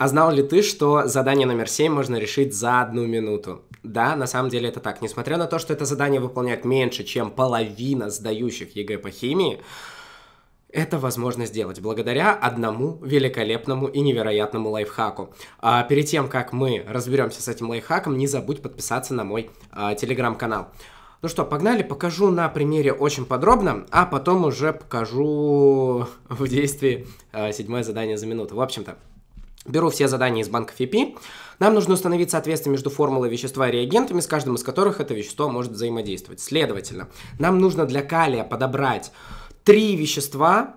А знал ли ты, что задание номер 7 можно решить за одну минуту? Да, на самом деле это так. Несмотря на то, что это задание выполняет меньше, чем половина сдающих ЕГЭ по химии, это возможно сделать благодаря одному великолепному и невероятному лайфхаку. А перед тем, как мы разберемся с этим лайфхаком, не забудь подписаться на мой а, телеграм-канал. Ну что, погнали, покажу на примере очень подробно, а потом уже покажу в действии а, седьмое задание за минуту. В общем-то, Беру все задания из банков EP. Нам нужно установить соответствие между формулой вещества и реагентами, с каждым из которых это вещество может взаимодействовать. Следовательно, нам нужно для калия подобрать три вещества,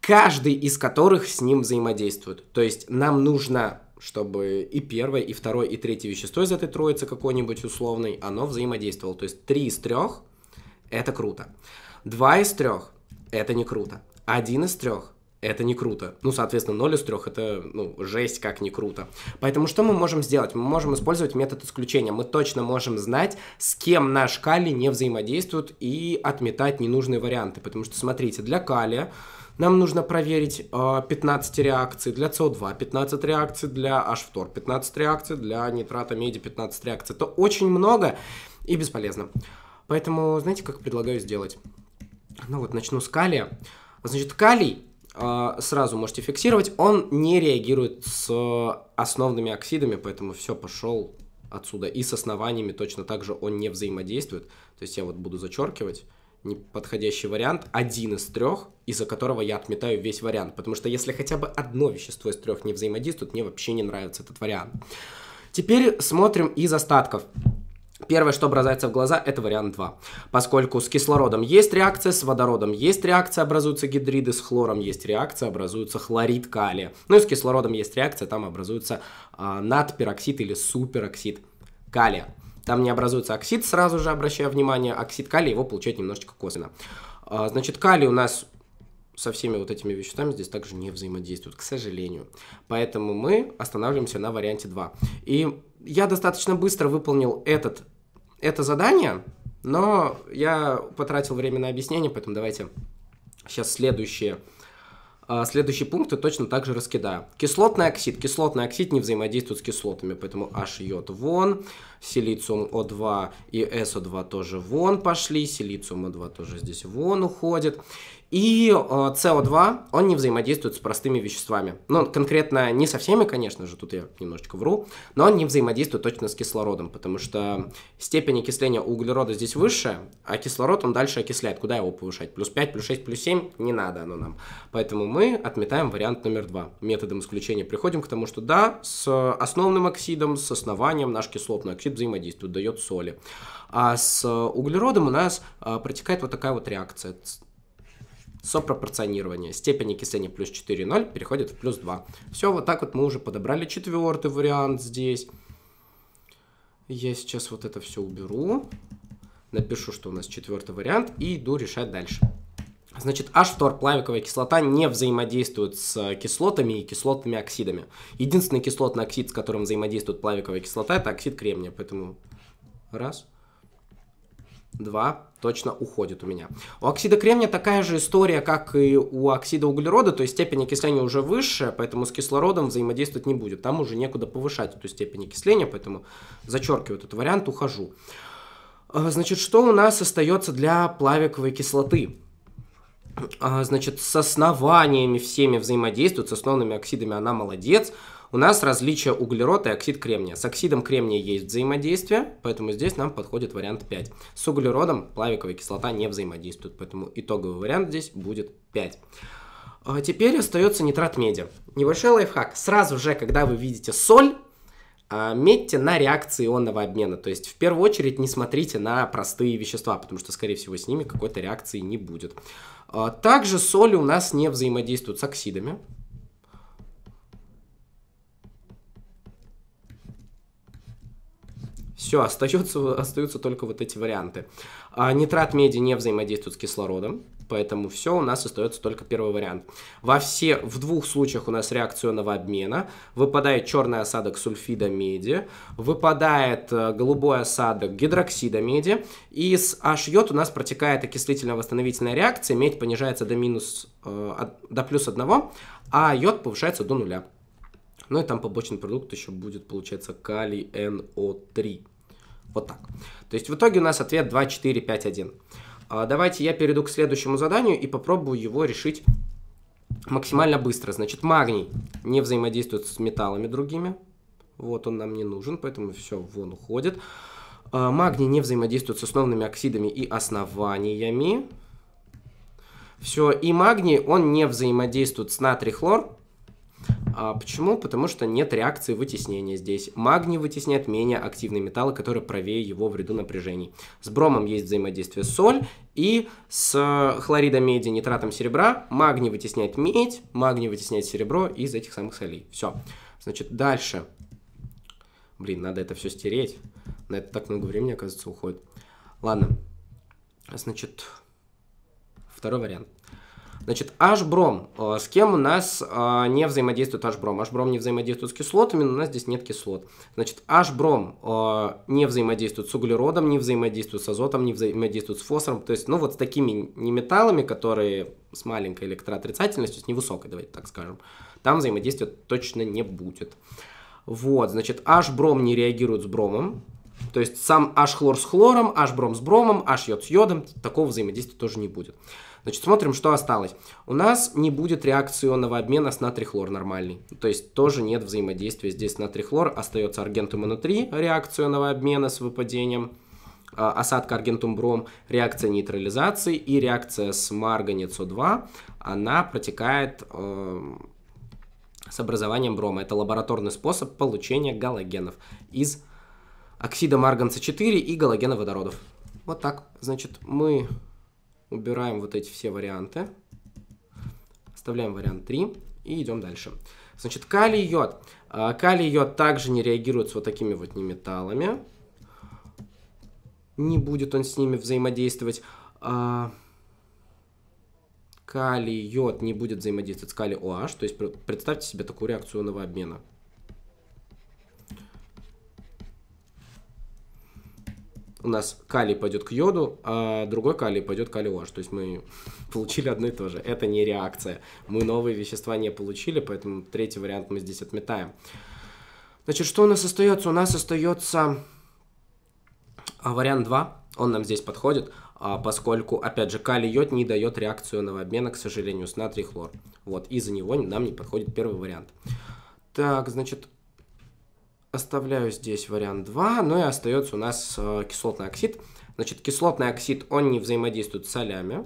каждый из которых с ним взаимодействует. То есть нам нужно чтобы и первое, и второе, и третье вещество из этой троицы какой-нибудь условный оно взаимодействовало. То есть три из трех это круто. два из трех это не круто. один из трех это не круто. Ну, соответственно, 0 из 3 это, ну, жесть как не круто. Поэтому что мы можем сделать? Мы можем использовать метод исключения. Мы точно можем знать, с кем наш калий не взаимодействует и отметать ненужные варианты. Потому что, смотрите, для калия нам нужно проверить э, а, 15 реакций для СО2, 15 реакций для H2, 15 реакций для нитрата меди, 15 реакций. Это очень много и бесполезно. Поэтому, знаете, как предлагаю сделать? Ну вот, начну с калия. Значит, калий а, сразу можете фиксировать, он не реагирует с основными оксидами, поэтому все, пошел отсюда. И с основаниями точно так же он не взаимодействует. То есть я вот буду зачеркивать неподходящий вариант, один из трех, из-за которого я отметаю весь вариант. Потому что если хотя бы одно вещество из трех не взаимодействует, мне вообще не нравится этот вариант. Теперь смотрим из остатков. Первое, что бросается в глаза, это вариант 2, поскольку с кислородом есть реакция, с водородом есть реакция, образуются гидриды, с хлором есть реакция, образуется хлорид калия. Ну и с кислородом есть реакция, там образуется а, надпероксид или супероксид калия. Там не образуется оксид, сразу же обращая внимание, оксид калия его получать немножечко косвенно. А, значит, калий у нас со всеми вот этими веществами здесь также не взаимодействует, к сожалению. Поэтому мы останавливаемся на варианте 2. И я достаточно быстро выполнил этот, это задание, но я потратил время на объяснение, поэтому давайте сейчас следующие а, Следующие пункты точно так же раскидаю. Кислотный оксид. Кислотный оксид не взаимодействует с кислотами, поэтому H йод вон, силициум О2 и so 2 тоже вон пошли, силициум О2 тоже здесь вон уходит. И э, СО2, он не взаимодействует с простыми веществами. Ну, конкретно не со всеми, конечно же, тут я немножечко вру, но он не взаимодействует точно с кислородом, потому что степень окисления углерода здесь выше, а кислород он дальше окисляет. Куда его повышать? Плюс 5, плюс 6, плюс 7? Не надо оно нам. Поэтому мы отметаем вариант номер 2. Методом исключения приходим к тому, что да, с основным оксидом, с основанием наш кислотный оксид взаимодействует, дает соли. А с углеродом у нас э, протекает вот такая вот реакция сопропорционирование. Степень окисления плюс 4,0 переходит в плюс 2. Все, вот так вот мы уже подобрали четвертый вариант здесь. Я сейчас вот это все уберу. Напишу, что у нас четвертый вариант и иду решать дальше. Значит, H2 плавиковая кислота не взаимодействует с кислотами и кислотными оксидами. Единственный кислотный оксид, с которым взаимодействует плавиковая кислота, это оксид кремния. Поэтому раз, два точно уходит у меня. У оксида кремния такая же история, как и у оксида углерода, то есть степень окисления уже выше, поэтому с кислородом взаимодействовать не будет. Там уже некуда повышать эту степень окисления, поэтому зачеркиваю этот вариант, ухожу. А, значит, что у нас остается для плавиковой кислоты? А, значит, с основаниями всеми взаимодействует, с основными оксидами она молодец, у нас различие углерода и оксид кремния. С оксидом кремния есть взаимодействие, поэтому здесь нам подходит вариант 5. С углеродом плавиковая кислота не взаимодействует, поэтому итоговый вариант здесь будет 5. А теперь остается нитрат меди. Небольшой лайфхак. Сразу же, когда вы видите соль, а, Метьте на реакции ионного обмена, то есть в первую очередь не смотрите на простые вещества, потому что, скорее всего, с ними какой-то реакции не будет. А также соли у нас не взаимодействуют с оксидами, Все, остается, остаются только вот эти варианты. А нитрат меди не взаимодействует с кислородом, поэтому все, у нас остается только первый вариант. Во все, в двух случаях у нас реакционного обмена. Выпадает черный осадок сульфида меди, выпадает э, голубой осадок гидроксида меди, и с HJ у нас протекает окислительно-восстановительная реакция, медь понижается до, минус, э, до плюс 1, а йод повышается до нуля. Ну и там побочный продукт еще будет, получается, калий НО3. Вот так. То есть в итоге у нас ответ 2, 4, 5, 1. Давайте я перейду к следующему заданию и попробую его решить максимально быстро. Значит, магний не взаимодействует с металлами другими. Вот он нам не нужен, поэтому все, вон уходит. А, магний не взаимодействует с основными оксидами и основаниями. Все, и магний, он не взаимодействует с натрий-хлор а почему? Потому что нет реакции вытеснения здесь. Магний вытесняет менее активные металлы, которые правее его в ряду напряжений. С бромом есть взаимодействие соль и с хлоридом меди, нитратом серебра. Магний вытесняет медь, магний вытесняет серебро из этих самых солей. Все. Значит, дальше. Блин, надо это все стереть. На это так много времени, оказывается, уходит. Ладно. Значит, второй вариант. Значит, Ашбром. Э, с кем у нас э, не взаимодействует Ашбром? Ашбром не взаимодействует с кислотами, но у нас здесь нет кислот. Значит, Ашбром э, не взаимодействует с углеродом, не взаимодействует с азотом, не взаимодействует с фосфором. То есть, ну вот с такими не металлами, которые с маленькой электроотрицательностью, с невысокой, давайте так скажем, там взаимодействия точно не будет. Вот, значит, h не реагирует с бромом. То есть сам H-хлор с хлором, H-бром с бромом, H-йод с йодом. Такого взаимодействия тоже не будет. Значит, смотрим, что осталось. У нас не будет реакционного обмена с натрихлор нормальный. То есть тоже нет взаимодействия здесь с натрихлор. Остается аргентум N3 реакционного обмена с выпадением а, осадка аргентум-бром, реакция нейтрализации и реакция с марганецо-2, она протекает э, с образованием брома. Это лабораторный способ получения галогенов из оксида марганца-4 и галогена водородов. Вот так. Значит, мы убираем вот эти все варианты, оставляем вариант 3 и идем дальше. Значит, калий йод. А, калий йод также не реагирует с вот такими вот неметаллами. Не будет он с ними взаимодействовать. А, калий йод не будет взаимодействовать с калий OH. То есть представьте себе такую реакцию новообмена. обмена у нас калий пойдет к йоду, а другой калий пойдет к алиош. То есть мы получили одно и то же. Это не реакция. Мы новые вещества не получили, поэтому третий вариант мы здесь отметаем. Значит, что у нас остается? У нас остается а, вариант 2. Он нам здесь подходит, а, поскольку, опять же, калий йод не дает реакцию на обмена, к сожалению, с натрий хлор. Вот, из-за него нам не подходит первый вариант. Так, значит, Оставляю здесь вариант 2, ну и остается у нас э, кислотный оксид. Значит, кислотный оксид, он не взаимодействует с солями.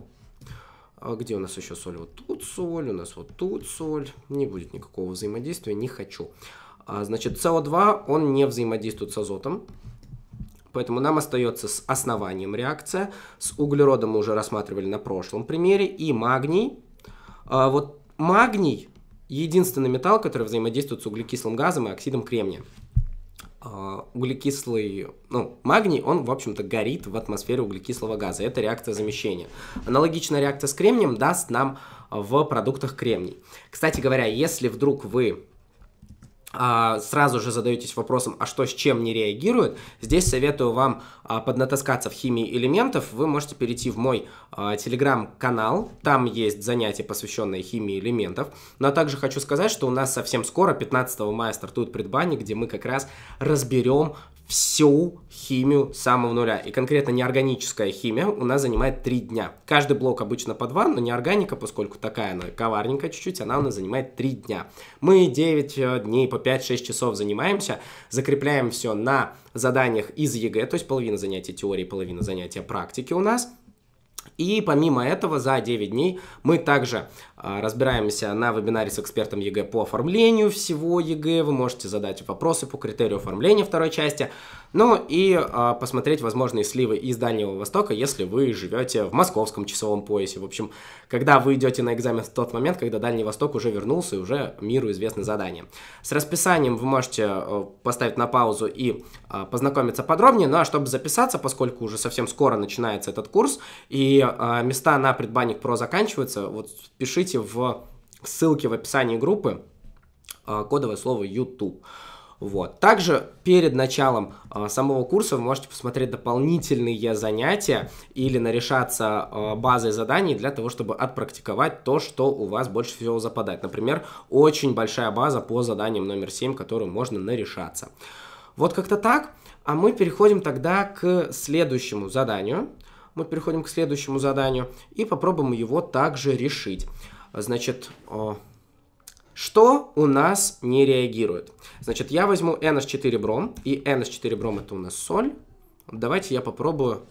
А где у нас еще соль? Вот тут соль, у нас вот тут соль. Не будет никакого взаимодействия, не хочу. А, значит, СО2, он не взаимодействует с азотом. Поэтому нам остается с основанием реакция. С углеродом мы уже рассматривали на прошлом примере. И магний. А, вот магний единственный металл, который взаимодействует с углекислым газом и оксидом кремния. А, углекислый, ну, магний, он, в общем-то, горит в атмосфере углекислого газа. Это реакция замещения. Аналогичная реакция с кремнием даст нам а, в продуктах кремний. Кстати говоря, если вдруг вы а, сразу же задаетесь вопросом, а что с чем не реагирует, здесь советую вам а, поднатаскаться в химии элементов. Вы можете перейти в мой а, телеграм-канал, там есть занятия, посвященные химии элементов. Но также хочу сказать, что у нас совсем скоро, 15 мая, стартует предбанник, где мы как раз разберем всю химию с самого нуля. И конкретно неорганическая химия у нас занимает 3 дня. Каждый блок обычно по 2, но неорганика, поскольку такая она коварненькая чуть-чуть, она у нас занимает 3 дня. Мы 9 э, дней по 5-6 часов занимаемся, закрепляем все на заданиях из ЕГЭ, то есть половина занятий теории, половина занятия практики у нас. И помимо этого за 9 дней мы также а, разбираемся на вебинаре с экспертом ЕГЭ по оформлению всего ЕГЭ. Вы можете задать вопросы по критерию оформления второй части. Ну и а, посмотреть возможные сливы из Дальнего Востока, если вы живете в московском часовом поясе. В общем, когда вы идете на экзамен в тот момент, когда Дальний Восток уже вернулся и уже миру известны задания. С расписанием вы можете э, поставить на паузу и а, познакомиться подробнее. Ну а чтобы записаться, поскольку уже совсем скоро начинается этот курс и а, места на предбанник про заканчиваются, вот пишите напишите в ссылке в описании группы а, кодовое слово YouTube. Вот. Также перед началом э, самого курса вы можете посмотреть дополнительные занятия или нарешаться э, базой заданий для того, чтобы отпрактиковать то, что у вас больше всего западает. Например, очень большая база по заданиям номер 7, которую можно нарешаться. Вот как-то так. А мы переходим тогда к следующему заданию. Мы переходим к следующему заданию и попробуем его также решить. Значит, что у нас не реагирует? Значит, я возьму NH4 бром, и NH4 бром это у нас соль. Давайте я попробую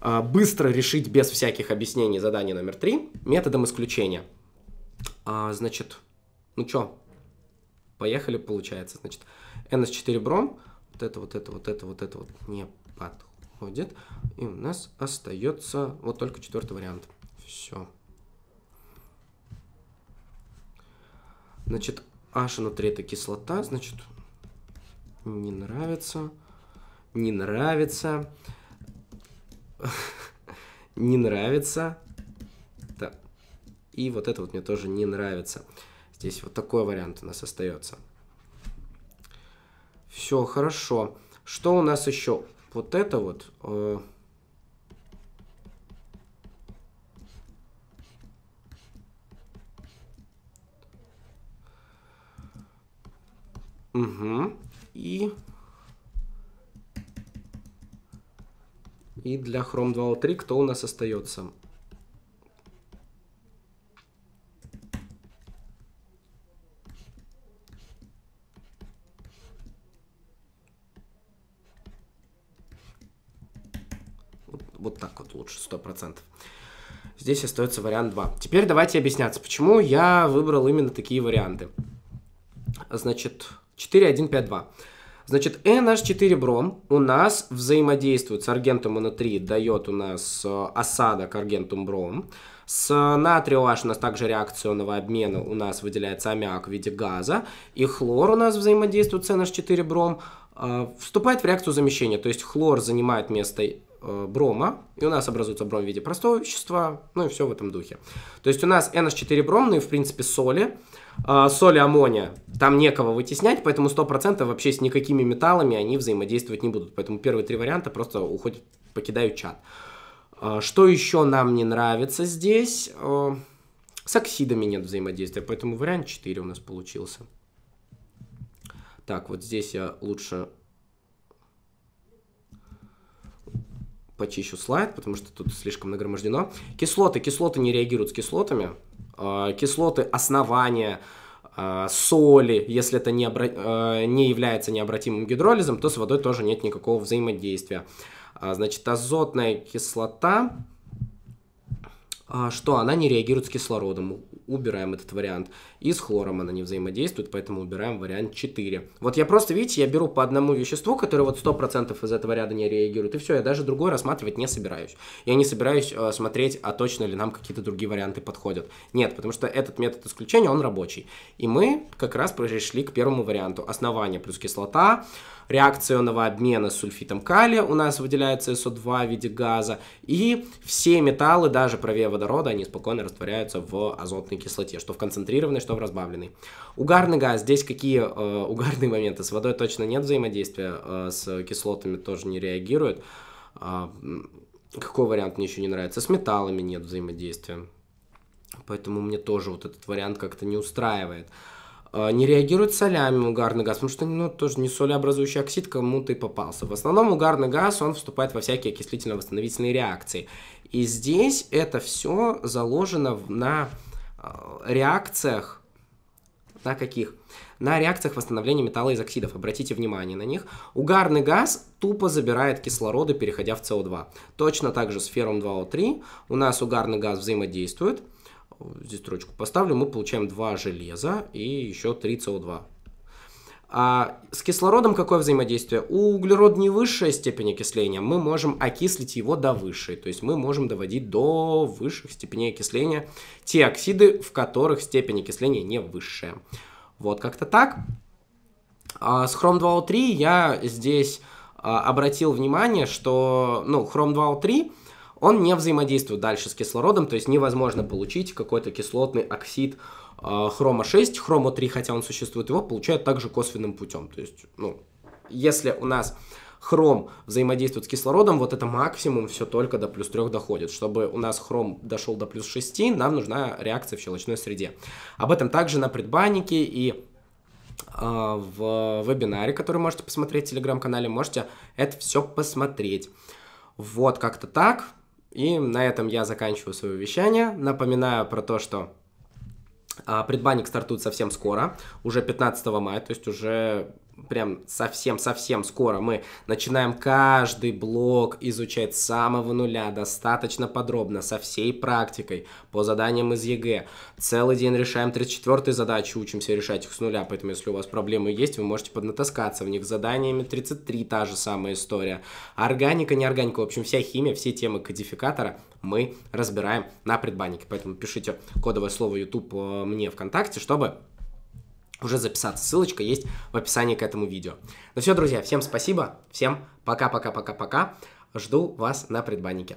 а, быстро решить без всяких объяснений задание номер 3 методом исключения. А, значит, ну чё, поехали, получается. Значит, NS4 бром, вот это, вот это, вот это, вот это вот не подходит. И у нас остается вот только четвертый вариант. Все. Значит, h внутри это кислота, значит, не нравится. Не нравится. Не нравится. Да. И вот это вот мне тоже не нравится. Здесь вот такой вариант у нас остается. Все, хорошо. Что у нас еще? Вот это вот... Э, И для Chrome 2.3 кто у нас остается? вот так вот лучше, сто процентов. Здесь остается вариант 2. Теперь давайте объясняться, почему я выбрал именно такие варианты. Значит, 4.1.5.2. Значит, NH4 бром у нас взаимодействует с аргентом NO3, дает у нас э, осадок аргентум бром. С натрио H у нас также реакционного обмена у нас выделяется аммиак в виде газа. И хлор у нас взаимодействует с NH4 бром, э, вступает в реакцию замещения. То есть хлор занимает место э, брома, и у нас образуется бром в виде простого вещества, ну и все в этом духе. То есть у нас NH4 бромные, ну в принципе, соли, э, соль и аммония, там некого вытеснять, поэтому 100% вообще с никакими металлами они взаимодействовать не будут. Поэтому первые три варианта просто уходят, покидают чат. А, что еще нам не нравится здесь? А, с оксидами нет взаимодействия, поэтому вариант 4 у нас получился. Так, вот здесь я лучше почищу слайд, потому что тут слишком нагромождено. Кислоты. Кислоты не реагируют с кислотами. Э, кислоты основания, э, соли, если это не, обра... Э, не является необратимым гидролизом, то с водой тоже нет никакого взаимодействия. А, значит, азотная кислота, а, что она не реагирует с кислородом убираем этот вариант. И с хлором она не взаимодействует, поэтому убираем вариант 4. Вот я просто, видите, я беру по одному веществу, которое вот 100% из этого ряда не реагирует, и все, я даже другой рассматривать не собираюсь. Я не собираюсь э, смотреть, а точно ли нам какие-то другие варианты подходят. Нет, потому что этот метод исключения, он рабочий. И мы как раз пришли к первому варианту. Основание плюс кислота, реакционного обмена с сульфитом калия у нас выделяется СО2 в виде газа, и все металлы, даже правее водорода, они спокойно растворяются в азотной азотной кислоте, что в концентрированной, что в разбавленной. Угарный газ, здесь какие э, угарные моменты? С водой точно нет взаимодействия, э, с кислотами тоже не реагирует. Э, а, какой вариант мне еще не нравится? С металлами нет взаимодействия. Поэтому мне тоже вот этот вариант как-то не устраивает. А, не реагирует солями угарный газ, потому что ну, тоже не солеобразующий оксид, кому ты попался. В основном угарный газ, он вступает во всякие окислительно-восстановительные реакции. И здесь это все заложено на Э, реакциях, на каких? На реакциях восстановления металла из оксидов, обратите внимание на них, угарный газ тупо забирает кислороды, переходя в СО2. Точно так же с феррум 2О3 у нас угарный газ взаимодействует, здесь строчку поставлю, мы получаем два железа и еще 3 СО2. А с кислородом какое взаимодействие? У углерода не высшая степень окисления, мы можем окислить его до высшей, то есть мы можем доводить до высших степеней окисления те оксиды, в которых степень окисления не высшая. Вот как-то так. А с хром 2O3 я здесь а, обратил внимание, что ну, хром 2O3 он не взаимодействует дальше с кислородом, то есть невозможно получить какой-то кислотный оксид, а, хрома 6, Хрома 3, хотя он существует, его получают также косвенным путем. То есть, ну, если у нас хром взаимодействует с кислородом, вот это максимум все только до плюс 3 доходит. Чтобы у нас хром дошел до плюс 6, нам нужна реакция в щелочной среде. Об этом также на предбаннике и э, в вебинаре, который можете посмотреть в телеграм-канале, можете это все посмотреть. Вот как-то так. И на этом я заканчиваю свое вещание. Напоминаю про то, что а предбанник стартует совсем скоро, уже 15 мая, то есть уже прям совсем-совсем скоро мы начинаем каждый блок изучать с самого нуля, достаточно подробно, со всей практикой, по заданиям из ЕГЭ. Целый день решаем 34-е задачи, учимся решать их с нуля, поэтому если у вас проблемы есть, вы можете поднатаскаться в них. Заданиями 33 та же самая история. Органика, не органика в общем, вся химия, все темы кодификатора мы разбираем на предбаннике. Поэтому пишите кодовое слово YouTube э, мне ВКонтакте, чтобы уже записаться. Ссылочка есть в описании к этому видео. Ну все, друзья, всем спасибо, всем пока-пока-пока-пока. Жду вас на предбаннике.